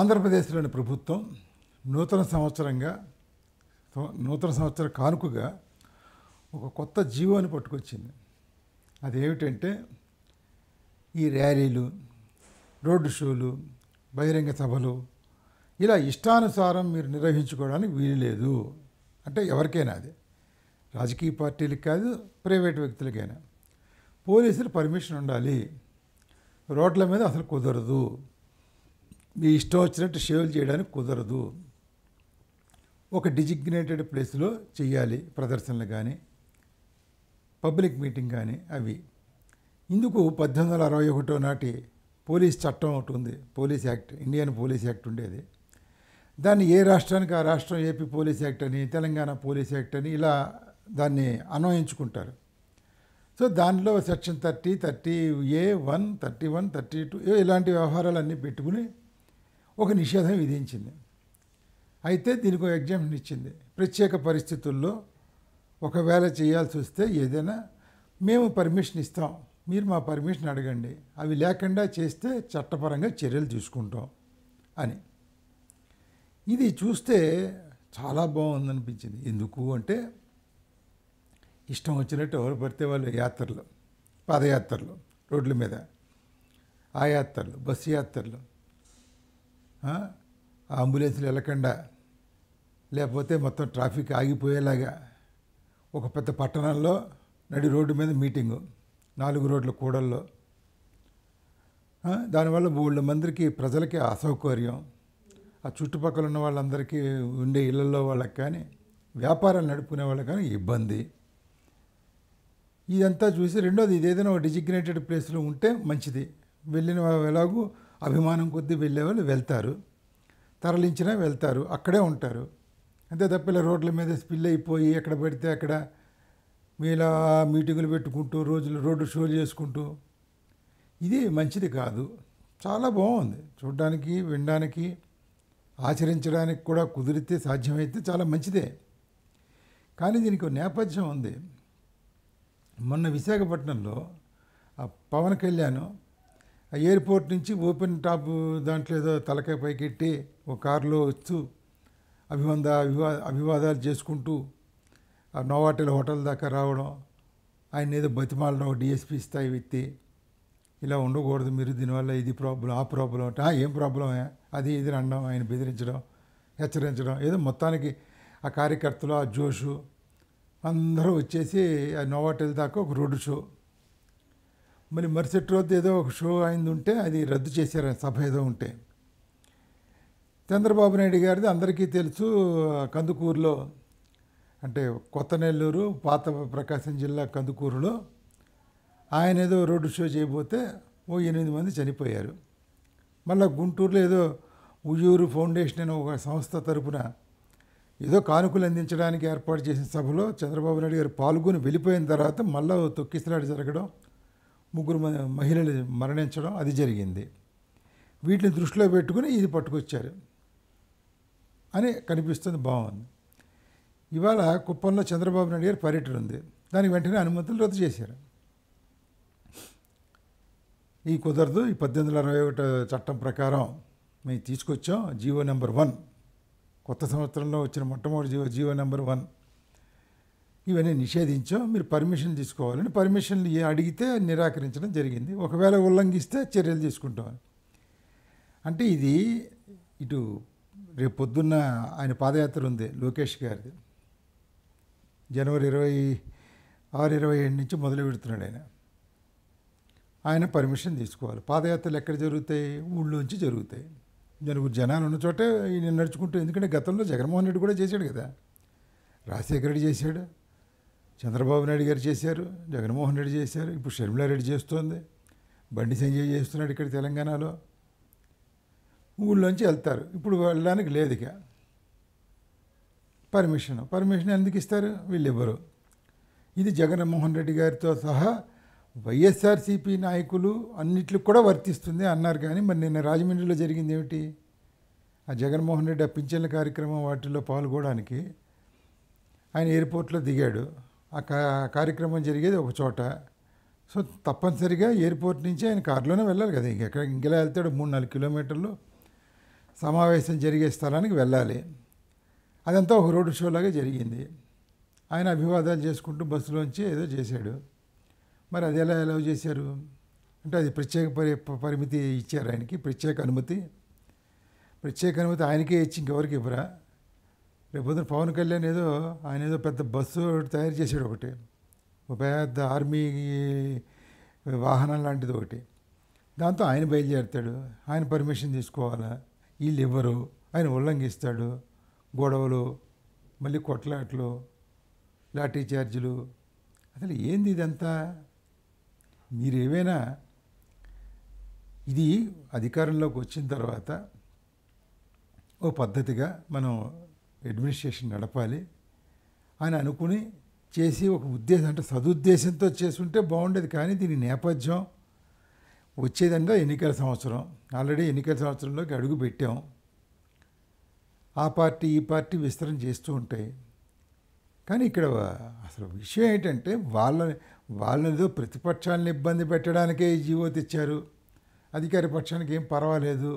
ఆంధ్రప్రదేశ్లోని ప్రభుత్వం నూతన సంవత్సరంగా నూతన సంవత్సర కానుకగా ఒక కొత్త జీవోని పట్టుకొచ్చింది అదేమిటంటే ఈ ర్యాలీలు రోడ్డు షోలు బహిరంగ సభలు ఇలా ఇష్టానుసారం మీరు నిర్వహించుకోవడానికి వీలు లేదు అంటే ఎవరికైనా అది రాజకీయ పార్టీలకు కాదు ప్రైవేట్ వ్యక్తులకైనా పోలీసులు పర్మిషన్ ఉండాలి రోడ్ల మీద అసలు కుదరదు మీ ఇష్టం వచ్చినట్టు షేవులు చేయడానికి కుదరదు ఒక డిజిగ్నేటెడ్ ప్లేస్లో చేయాలి ప్రదర్శనలు కానీ పబ్లిక్ మీటింగ్ కానీ అవి ఇందుకు పద్దెనిమిది వందల అరవై ఒకటో నాటి పోలీస్ చట్టం ఒకటి ఉంది police act Indian police act ఉండేది దాన్ని ఏ రాష్ట్రానికి ఆ రాష్ట్రం ఏపీ పోలీస్ యాక్ట్ అని తెలంగాణ పోలీస్ యాక్ట్ అని ఇలా దాన్ని అన్వయించుకుంటారు సో దానిలో section thirty thirty A one thirty one thirty two ఇలాంటి వ్యవహారాలన్నీ పెట్టుకుని ఒక నిషేధం విధించింది అయితే దీనికి ఒక ఎగ్జామ్షన్ ఇచ్చింది ప్రత్యేక పరిస్థితుల్లో ఒకవేళ చేయాల్సి వస్తే ఏదైనా మేము పర్మిషన్ ఇస్తాం మీరు మా పర్మిషన్ అడగండి అవి లేకుండా చేస్తే చట్టపరంగా చర్యలు తీసుకుంటాం అని ఇది చూస్తే చాలా బాగుందనిపించింది ఎందుకు అంటే ఇష్టం వచ్చినట్టు ఎవరు పడితే వాళ్ళు యాత్రలు పాదయాత్రలు రోడ్ల మీద ఆ యాత్రలు బస్సు యాత్రలు అంబులెన్స్లు వెళ్ళకుండా లేకపోతే మొత్తం ట్రాఫిక్ ఆగిపోయేలాగా ఒక పెద్ద పట్టణంలో నడి రోడ్డు మీద మీటింగు నాలుగు రోడ్ల కూడల్లో దానివల్ల మూడు మందికి ప్రజలకి అసౌకర్యం ఆ చుట్టుపక్కల ఉన్న వాళ్ళందరికీ ఉండే ఇళ్ళల్లో వాళ్ళకి కానీ వ్యాపారాలు నడుపుకునే వాళ్ళకి కానీ ఇబ్బంది ఇదంతా చూసి రెండోది ఏదైనా డిజిగ్నేటెడ్ ప్లేస్లో ఉంటే మంచిది వెళ్ళిన ఎలాగూ అభిమానం కొద్దీ వెళ్ళేవాళ్ళు వెళ్తారు తరలించినా వెళ్తారు అక్కడే ఉంటారు అంతే తప్పిల రోడ్ల మీద స్పిల్ అయిపోయి ఎక్కడ పెడితే అక్కడ మీలా మీటింగులు పెట్టుకుంటూ రోజులు రోడ్డు షోలు చేసుకుంటూ ఇది మంచిది కాదు చాలా బాగుంది చూడడానికి వినడానికి ఆచరించడానికి కూడా కుదిరితే సాధ్యమైతే చాలా మంచిదే కానీ దీనికి నేపథ్యం ఉంది మొన్న విశాఖపట్నంలో ఆ పవన్ కళ్యాణ్ ఎయిర్పోర్ట్ నుంచి ఓపెన్ టాప్ దాంట్లో ఏదో తలకాయ పైకెట్టి ఒక కారులో వస్తూ అభివంద అభివా అభివాదాలు చేసుకుంటూ ఆ నోవాటెల్ హోటల్ దాకా రావడం ఆయన ఏదో బతిమాలడం డిఎస్పీ స్థాయి వ్యక్తి ఇలా ఉండకూడదు మీరు దీనివల్ల ఇది ప్రాబ్లం ఆ ప్రాబ్లం అంటే ఏం ప్రాబ్లం అది ఇది అనడం ఆయన బెదిరించడం హెచ్చరించడం ఏదో మొత్తానికి ఆ కార్యకర్తలు ఆ జోషు అందరూ వచ్చేసి ఆ నోవాటెల్ దాకా ఒక రోడ్డు షో మరి మరుసటి రోజు ఏదో ఒక షో అయింది ఉంటే అది రద్దు చేశారు సభ ఏదో ఉంటే చంద్రబాబు నాయుడు గారిది అందరికీ తెలుసు కందుకూరులో అంటే కొత్త నెల్లూరు పాత ప్రకాశం జిల్లా కందుకూరులో ఆయన ఏదో రోడ్డు షో చేయబోతే ఓ ఎనిమిది మంది చనిపోయారు మళ్ళీ గుంటూరులో ఏదో ఉయ్యూరు ఫౌండేషన్ అనే ఒక సంస్థ తరపున ఏదో కానుకలు అందించడానికి ఏర్పాటు చేసిన సభలో చంద్రబాబు నాయుడు గారు పాల్గొని వెళ్ళిపోయిన తర్వాత మళ్ళీ తొక్కిసలాడి జరగడం ముగ్గురు మహిళలు మరణించడం అది జరిగింది వీటిని దృష్టిలో పెట్టుకుని ఇది పట్టుకొచ్చారు అని కనిపిస్తుంది బాగుంది ఇవాళ కుప్పంలో చంద్రబాబు నాయుడు గారి పర్యటన ఉంది దానికి వెంటనే అనుమతులు రద్దు చేశారు ఈ కుదరదు ఈ పద్దెనిమిది వందల అరవై ఒకటి చట్టం ప్రకారం మేము తీసుకొచ్చాం జీవో నెంబర్ వన్ కొత్త సంవత్సరంలో వచ్చిన మొట్టమొదటి జీవో జీవో నెంబర్ వన్ ఇవన్నీ నిషేధించాం మీరు పర్మిషన్ తీసుకోవాలని పర్మిషన్లు అడిగితే నిరాకరించడం జరిగింది ఒకవేళ ఉల్లంఘిస్తే చర్యలు తీసుకుంటాం అంటే ఇది ఇటు రేపు పొద్దున్న ఆయన పాదయాత్ర ఉంది లోకేష్ గారిది జనవరి ఇరవై ఆరు ఇరవై ఏడు నుంచి మొదలు పెడుతున్నాడు ఆయన ఆయన పర్మిషన్ తీసుకోవాలి పాదయాత్రలు ఎక్కడ జరుగుతాయి ఊళ్ళోంచి జరుగుతాయి జనకు జనాలు ఉన్న చోటే ఈయన నడుచుకుంటూ ఎందుకంటే గతంలో జగన్మోహన్ రెడ్డి కూడా చేశాడు కదా రాజశేఖర రెడ్డి చేశాడు చంద్రబాబు నాయుడు గారు చేశారు జగన్మోహన్ రెడ్డి చేశారు ఇప్పుడు షర్మిలారెడ్డి చేస్తోంది బండి సంజయ్ చేస్తున్నాడు ఇక్కడ తెలంగాణలో ఊళ్ళోంచి వెళ్తారు ఇప్పుడు వెళ్ళడానికి లేదు ఇక పర్మిషన్ పర్మిషన్ ఎందుకు ఇస్తారు ఎవ్వరు ఇది జగన్మోహన్ రెడ్డి గారితో సహా వైఎస్ఆర్సీపీ నాయకులు అన్నిట్లు కూడా వర్తిస్తుంది అన్నారు కానీ మరి నిన్న రాజమండ్రిలో జరిగింది ఏమిటి ఆ జగన్మోహన్ రెడ్డి ఆ పింఛన్ల కార్యక్రమం వాటిల్లో పాల్గొనడానికి ఆయన ఎయిర్పోర్ట్లో దిగాడు ఆ కార్యక్రమం జరిగేది ఒక చోట సో తప్పనిసరిగా ఎయిర్పోర్ట్ నుంచి ఆయన కారులోనే వెళ్ళాలి కదా ఎక్కడ ఇంకెలా వెళ్తాడు మూడు నాలుగు కిలోమీటర్లు సమావేశం జరిగే స్థలానికి వెళ్ళాలి అదంతా ఒక రోడ్ లాగా జరిగింది ఆయన అభివాదాలు చేసుకుంటూ బస్సులోంచి ఏదో చేశాడు మరి అది ఎలా ఎలా చేశారు అంటే అది ప్రత్యేక పరి పరిమితి ఇచ్చారు ఆయనకి ప్రత్యేక అనుమతి ప్రత్యేక అనుమతి ఆయనకే ఇచ్చి ఇంకెవరికి ఇవ్వరా రేపొద్దున పవన్ కళ్యాణ్ ఏదో ఆయన ఏదో పెద్ద బస్సు తయారు చేశాడు ఒకటి ఒక పెద్ద ఆర్మీ వాహనం లాంటిది ఒకటి దాంతో ఆయన బయలుదేరుతాడు ఆయన పర్మిషన్ తీసుకోవాలా వీళ్ళు ఇవ్వరు ఆయన ఉల్లంఘిస్తాడు గొడవలు మళ్ళీ కొట్లాట్లు లాఠీ ఛార్జీలు అసలు ఏంది ఇదంతా ఏమైనా ఇది అధికారంలోకి వచ్చిన తర్వాత ఓ పద్ధతిగా మనం అడ్మినిస్ట్రేషన్ నడపాలి అని అనుకుని చేసి ఒక ఉద్దేశం అంటే సదుద్దేశంతో చేస్తుంటే బాగుండేది కానీ దీని నేపథ్యం వచ్చేదంగా ఎన్నికల సంవత్సరం ఆల్రెడీ ఎన్నికల సంవత్సరంలోకి అడుగు పెట్టాం ఆ పార్టీ ఈ పార్టీ విస్తరణ చేస్తూ ఉంటాయి కానీ ఇక్కడ అసలు విషయం ఏంటంటే వాళ్ళ వాళ్ళనిదో ప్రతిపక్షాలను ఇబ్బంది పెట్టడానికే ఈ జీవో తెచ్చారు అధికార పక్షానికి ఏం పర్వాలేదు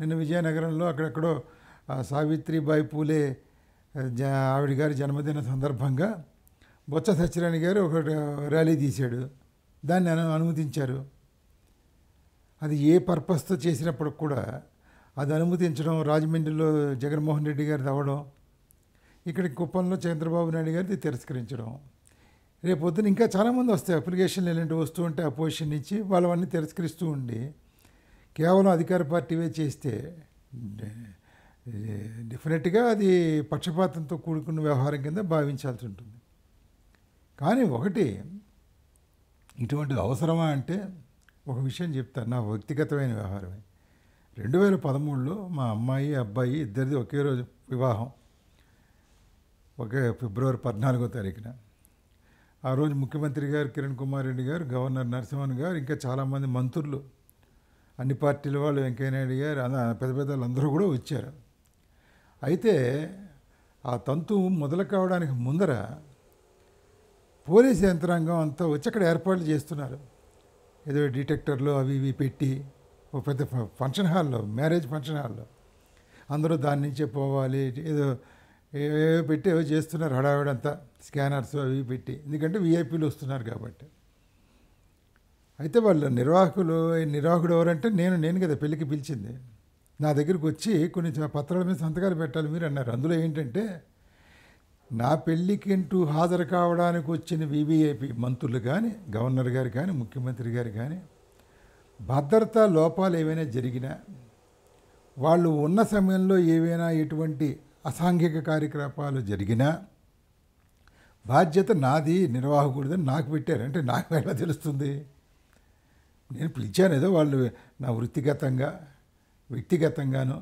నిన్న విజయనగరంలో అక్కడెక్కడో సావిత్రిబాయి పూలే ఆవిడ గారి జన్మదిన సందర్భంగా బొత్స సత్యనారాయణ గారు ఒక ర్యాలీ తీశాడు దాన్ని అనుమతించారు అది ఏ పర్పస్తో చేసినప్పటికి కూడా అది అనుమతించడం రాజమండ్రిలో జగన్మోహన్ రెడ్డి గారు తవ్వడం ఇక్కడ కుప్పంలో చంద్రబాబు నాయుడు గారిది తిరస్కరించడం రేపు పొద్దున ఇంకా చాలామంది వస్తాయి అప్లికేషన్లు ఇలాంటివి వస్తూ ఉంటే అపోజిషన్ ఇచ్చి వాళ్ళవన్నీ తిరస్కరిస్తూ ఉండి కేవలం అధికార పార్టీవే చేస్తే డెఫినెట్గా అది పక్షపాతంతో కూడుకున్న వ్యవహారం కింద భావించాల్సి ఉంటుంది కానీ ఒకటి ఇటువంటి అవసరమా అంటే ఒక విషయం చెప్తాను నా వ్యక్తిగతమైన వ్యవహారమే రెండు వేల పదమూడులో మా అమ్మాయి అబ్బాయి ఇద్దరిది ఒకే రోజు వివాహం ఒకే ఫిబ్రవరి పద్నాలుగో తారీఖున ఆ రోజు ముఖ్యమంత్రి గారు కిరణ్ కుమార్ రెడ్డి గారు గవర్నర్ నరసింహన్ గారు ఇంకా చాలామంది మంత్రులు అన్ని పార్టీల వాళ్ళు వెంకయ్యనాయుడు గారు పెద్ద పెద్ద వాళ్ళందరూ కూడా వచ్చారు అయితే ఆ తంతు మొదలు కావడానికి ముందర పోలీస్ యంత్రాంగం అంతా వచ్చి అక్కడ ఏర్పాట్లు చేస్తున్నారు ఏదో డిటెక్టర్లు అవి ఇవి పెట్టి ఓ పెద్ద ఫంక్షన్ హాల్లో మ్యారేజ్ ఫంక్షన్ హాల్లో అందరూ దాని నుంచే పోవాలి ఏదో ఏవో పెట్టి ఏవో చేస్తున్నారు హడావిడంతా స్కానర్స్ అవి పెట్టి ఎందుకంటే విఐపీలు వస్తున్నారు కాబట్టి అయితే వాళ్ళు నిర్వాహకులు నిర్వాహకుడు ఎవరంటే నేను నేను కదా పెళ్ళికి పిలిచింది నా దగ్గరికి వచ్చి కొన్ని పత్రాల మీద సంతకాలు పెట్టాలి మీరు అన్నారు అందులో ఏంటంటే నా పెళ్ళికి హాజరు కావడానికి వచ్చిన వివిఐపి మంత్రులు కానీ గవర్నర్ గారు కానీ ముఖ్యమంత్రి గారు కానీ భద్రతా లోపాలు ఏవైనా జరిగినా వాళ్ళు ఉన్న సమయంలో ఏవైనా ఎటువంటి అసాంఘిక కార్యకలాపాలు జరిగినా బాధ్యత నాది నిర్వాహకుడిది నాకు పెట్టారు అంటే నాకు ఎలా తెలుస్తుంది నేను పిలిచాను ఏదో వాళ్ళు నా వృత్తిగతంగా వ్యక్తిగతంగాను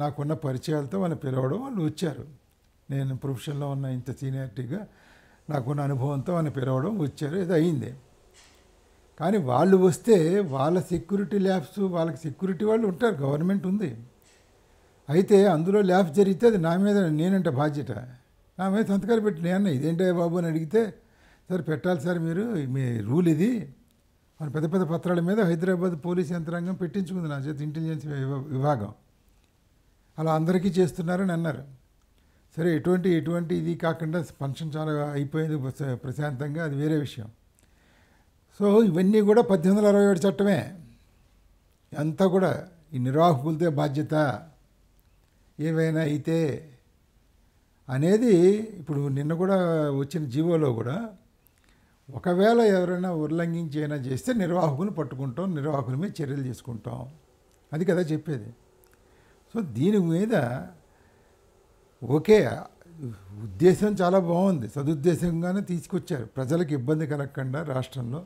నాకున్న పరిచయాలతో వాళ్ళు పిలవడం వాళ్ళు వచ్చారు నేను ప్రొఫెషన్లో ఉన్న ఇంత సీనియారిటీగా నాకున్న అనుభవంతో వాళ్ళు పిలవడం వచ్చారు ఇది అయింది కానీ వాళ్ళు వస్తే వాళ్ళ సెక్యూరిటీ ల్యాబ్స్ వాళ్ళకి సెక్యూరిటీ వాళ్ళు ఉంటారు గవర్నమెంట్ ఉంది అయితే అందులో ల్యాబ్ జరిగితే అది నా మీద నేనంటే బాధ్యత నా మీద సంతకాలు పెట్టిన అన్న ఇదేంటే బాబు అని అడిగితే సార్ పెట్టాలి సార్ మీరు మీ రూల్ ఇది మరి పెద్ద పెద్ద పత్రాల మీద హైదరాబాద్ పోలీస్ యంత్రాంగం పెట్టించుకుంది నా చేతి ఇంటెలిజెన్స్ విభాగం అలా అందరికీ చేస్తున్నారని అన్నారు సరే ఎటువంటి ఎటువంటి ఇది కాకుండా ఫంక్షన్ చాలా అయిపోయింది ప్రశాంతంగా అది వేరే విషయం సో ఇవన్నీ కూడా పద్దెనిమిది వందల అరవై ఏడు చట్టమే అంతా కూడా ఈ నిర్వాహకులతో బాధ్యత ఏవైనా అయితే అనేది ఇప్పుడు నిన్న కూడా వచ్చిన జీవోలో కూడా ఒకవేళ ఎవరైనా ఉల్లంఘించైనా చేస్తే నిర్వాహకుని పట్టుకుంటాం నిర్వాహకుల మీద చర్యలు తీసుకుంటాం అది కదా చెప్పేది సో దీని మీద ఓకే ఉద్దేశం చాలా బాగుంది సదుద్దేశంగానే తీసుకొచ్చారు ప్రజలకు ఇబ్బంది కలగకుండా రాష్ట్రంలో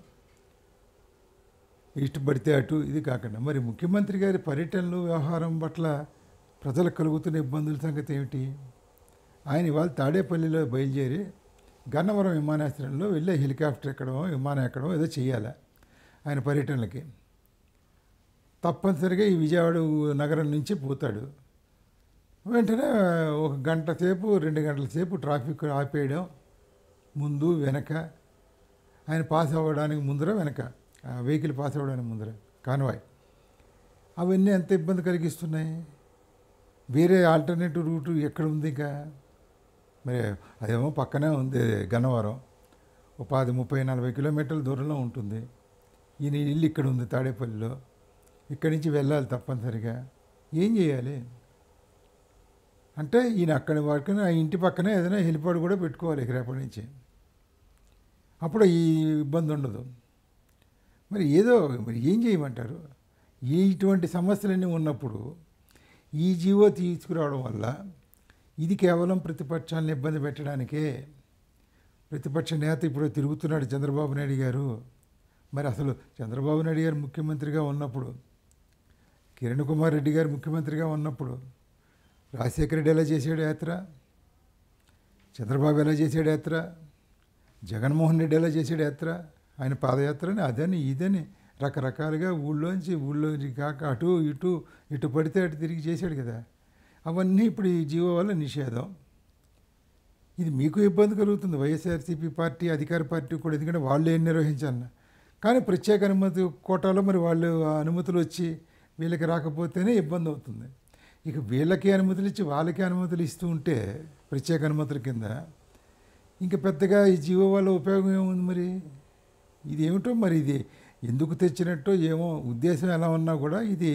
ఇష్టపడితే అటు ఇది కాకుండా మరి ముఖ్యమంత్రి గారి పర్యటనలు వ్యవహారం పట్ల ప్రజలకు కలుగుతున్న ఇబ్బందుల సంగతి ఏమిటి ఆయన ఇవాళ తాడేపల్లిలో బయలుదేరి గన్నవరం విమానాశ్రయంలో వెళ్ళే హెలికాప్టర్ ఎక్కడమో విమానం ఎక్కడమో ఏదో చేయాలి ఆయన పర్యటనలకి తప్పనిసరిగా ఈ విజయవాడ నగరం నుంచి పోతాడు వెంటనే ఒక గంట సేపు రెండు గంటల సేపు ట్రాఫిక్ ఆపేయడం ముందు వెనక ఆయన పాస్ అవ్వడానికి ముందర వెనక వెహికల్ పాస్ అవ్వడానికి ముందర కాన్వాయ్ అవన్నీ ఎంత ఇబ్బంది కలిగిస్తున్నాయి వేరే ఆల్టర్నేటివ్ రూటు ఎక్కడ ఉంది ఇంకా మరి అదేమో పక్కనే ఉంది గన్నవరం ఉపాధి పది ముప్పై నలభై కిలోమీటర్ల దూరంలో ఉంటుంది ఈయన ఇల్లు ఇక్కడ ఉంది తాడేపల్లిలో ఇక్కడి నుంచి వెళ్ళాలి తప్పనిసరిగా ఏం చేయాలి అంటే ఈయన అక్కడి వరకు ఆ ఇంటి పక్కనే ఏదైనా హెలిపాడు కూడా పెట్టుకోవాలి రేపటి నుంచి అప్పుడు ఈ ఇబ్బంది ఉండదు మరి ఏదో మరి ఏం చేయమంటారు ఇటువంటి సమస్యలన్నీ ఉన్నప్పుడు ఈ జీవో తీసుకురావడం వల్ల ఇది కేవలం ప్రతిపక్షాలను ఇబ్బంది పెట్టడానికే ప్రతిపక్ష నేత ఇప్పుడు తిరుగుతున్నాడు చంద్రబాబు నాయుడు గారు మరి అసలు చంద్రబాబు నాయుడు గారు ముఖ్యమంత్రిగా ఉన్నప్పుడు కిరణ్ కుమార్ రెడ్డి గారు ముఖ్యమంత్రిగా ఉన్నప్పుడు రాజశేఖర రెడ్డి ఎలా చేశాడు యాత్ర చంద్రబాబు ఎలా చేశాడు యాత్ర జగన్మోహన్ రెడ్డి ఎలా చేశాడు యాత్ర ఆయన పాదయాత్రని అదని ఇదని రకరకాలుగా ఊళ్ళోంచి ఊళ్ళోంచి కాక అటు ఇటు ఇటు పడితే అటు తిరిగి చేశాడు కదా అవన్నీ ఇప్పుడు ఈ జీవో వల్ల నిషేధం ఇది మీకు ఇబ్బంది కలుగుతుంది వైఎస్ఆర్సీపీ పార్టీ అధికార పార్టీ కూడా ఎందుకంటే వాళ్ళు ఏం నిర్వహించాలన్న కానీ ప్రత్యేక అనుమతి కోటాలో మరి వాళ్ళు అనుమతులు వచ్చి వీళ్ళకి రాకపోతేనే ఇబ్బంది అవుతుంది ఇక వీళ్ళకి అనుమతులు ఇచ్చి వాళ్ళకి అనుమతులు ఇస్తూ ఉంటే ప్రత్యేక అనుమతుల కింద ఇంకా పెద్దగా ఈ జీవో వల్ల ఉపయోగం ఏముంది మరి ఇది ఏమిటో మరి ఇది ఎందుకు తెచ్చినట్టు ఏమో ఉద్దేశం ఎలా ఉన్నా కూడా ఇది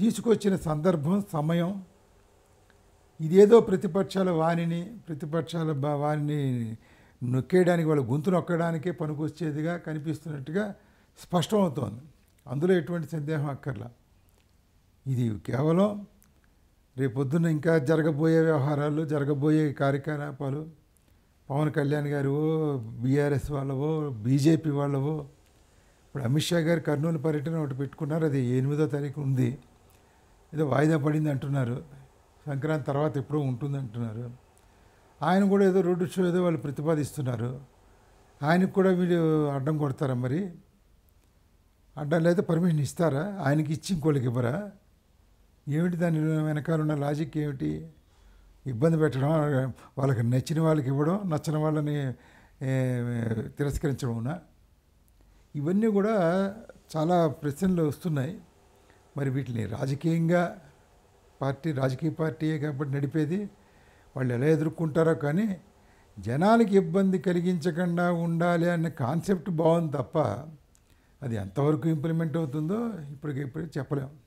తీసుకొచ్చిన సందర్భం సమయం ఇదేదో ప్రతిపక్షాల వాణిని ప్రతిపక్షాల వాణిని నొక్కేయడానికి వాళ్ళ గొంతు నొక్కడానికే పనికొచ్చేదిగా కనిపిస్తున్నట్టుగా స్పష్టమవుతోంది అందులో ఎటువంటి సందేహం అక్కర్లా ఇది కేవలం రేపొద్దున ఇంకా జరగబోయే వ్యవహారాలు జరగబోయే కార్యకలాపాలు పవన్ కళ్యాణ్ గారివో బీఆర్ఎస్ వాళ్ళవో బీజేపీ వాళ్ళవో ఇప్పుడు అమిత్ షా గారు కర్నూలు పర్యటన ఒకటి పెట్టుకున్నారు అది ఎనిమిదో తారీఖు ఉంది ఏదో వాయిదా పడింది అంటున్నారు సంక్రాంతి తర్వాత ఎప్పుడూ ఉంటుంది అంటున్నారు ఆయన కూడా ఏదో రోడ్డు షో ఏదో వాళ్ళు ప్రతిపాదిస్తున్నారు ఆయనకు కూడా వీళ్ళు అడ్డం కొడతారా మరి అడ్డం లేదా పర్మిషన్ ఇస్తారా ఆయనకి ఇచ్చి ఇంకోళ్ళకి ఇవ్వరా ఏమిటి దాని వెనకాల ఉన్న లాజిక్ ఏమిటి ఇబ్బంది పెట్టడం వాళ్ళకి నచ్చిన వాళ్ళకి ఇవ్వడం నచ్చిన వాళ్ళని తిరస్కరించడం ఇవన్నీ కూడా చాలా ప్రశ్నలు వస్తున్నాయి మరి వీటిని రాజకీయంగా పార్టీ రాజకీయ పార్టీయే కాబట్టి నడిపేది వాళ్ళు ఎలా ఎదుర్కొంటారో కానీ జనాలకి ఇబ్బంది కలిగించకుండా ఉండాలి అనే కాన్సెప్ట్ బాగుంది తప్ప అది ఎంతవరకు ఇంప్లిమెంట్ అవుతుందో ఇప్పటికిప్పుడు చెప్పలేము